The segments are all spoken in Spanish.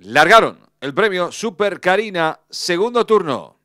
Largaron el premio Super Karina, segundo turno.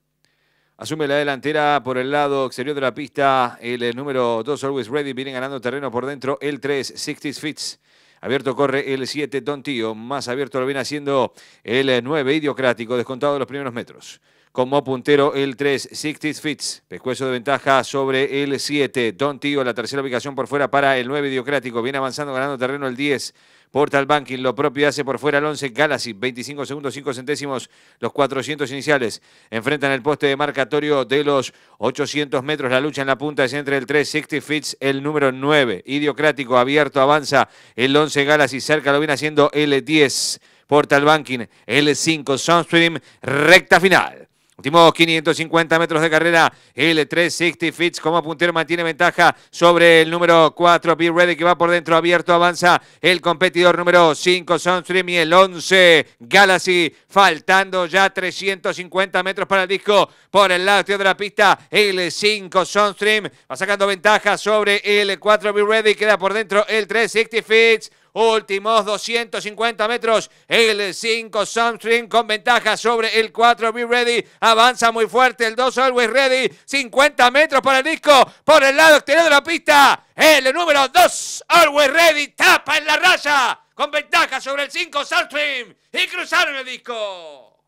Asume la delantera por el lado exterior de la pista. El, eh, número 2, Always Ready, viene ganando terreno por dentro. El 3, sixty Fits. Abierto corre el 7, Don Tío. Más abierto lo viene haciendo el 9, eh, Idiocrático, descontado de los primeros metros. Como puntero el 3, 60 Fits. Pescuezo de ventaja sobre el 7, Don Tío. La tercera ubicación por fuera para el 9, Idiocrático. Viene avanzando, ganando terreno el 10. Portal Banking lo propio hace por fuera el 11 Galaxy, 25 segundos, 5 centésimos, los 400 iniciales. Enfrentan el poste de marcatorio de los 800 metros. La lucha en la punta es entre el 360 Fits, el número 9. Idiocrático, abierto, avanza el 11 Galaxy, cerca lo viene haciendo el 10. Portal Banking, el 5 Sunstream, recta final. Últimos 550 metros de carrera, el 360 Fitz como puntero mantiene ventaja sobre el número 4, Be Ready, que va por dentro abierto, avanza el competidor número 5, Sunstream, y el 11, Galaxy, faltando ya 350 metros para el disco por el lado de la pista, el 5, Sunstream, va sacando ventaja sobre el 4, Be Ready, queda por dentro el 360 Fitz. Últimos 250 metros. El 5 Sunstream con ventaja sobre el 4 Be Ready. Avanza muy fuerte el 2 Always Ready. 50 metros para el disco. Por el lado exterior de la pista. El número 2 Always Ready tapa en la raya. Con ventaja sobre el 5 Sunstream. Y cruzaron el disco.